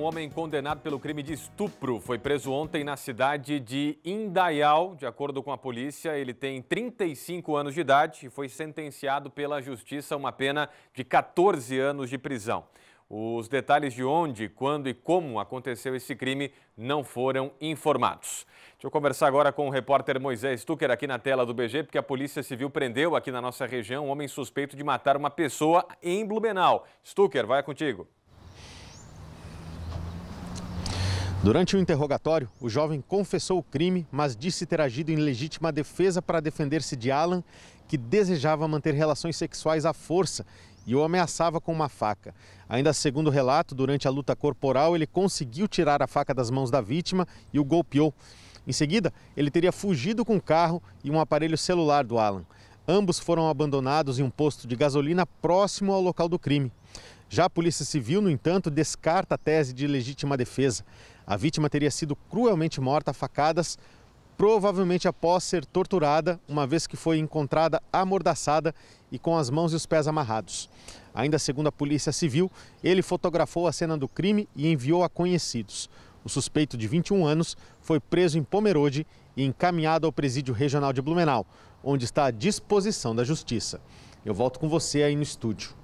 Um homem condenado pelo crime de estupro foi preso ontem na cidade de Indaial. De acordo com a polícia, ele tem 35 anos de idade e foi sentenciado pela justiça a uma pena de 14 anos de prisão. Os detalhes de onde, quando e como aconteceu esse crime não foram informados. Deixa eu conversar agora com o repórter Moisés Tucker aqui na tela do BG, porque a Polícia Civil prendeu aqui na nossa região um homem suspeito de matar uma pessoa em Blumenau. Stucker, vai contigo. Durante o interrogatório, o jovem confessou o crime, mas disse ter agido em legítima defesa para defender-se de Alan, que desejava manter relações sexuais à força e o ameaçava com uma faca. Ainda segundo o relato, durante a luta corporal, ele conseguiu tirar a faca das mãos da vítima e o golpeou. Em seguida, ele teria fugido com o carro e um aparelho celular do Alan. Ambos foram abandonados em um posto de gasolina próximo ao local do crime. Já a Polícia Civil, no entanto, descarta a tese de legítima defesa. A vítima teria sido cruelmente morta a facadas, provavelmente após ser torturada, uma vez que foi encontrada amordaçada e com as mãos e os pés amarrados. Ainda segundo a Polícia Civil, ele fotografou a cena do crime e enviou a conhecidos. O suspeito de 21 anos foi preso em Pomerode e encaminhado ao presídio regional de Blumenau, onde está à disposição da justiça. Eu volto com você aí no estúdio.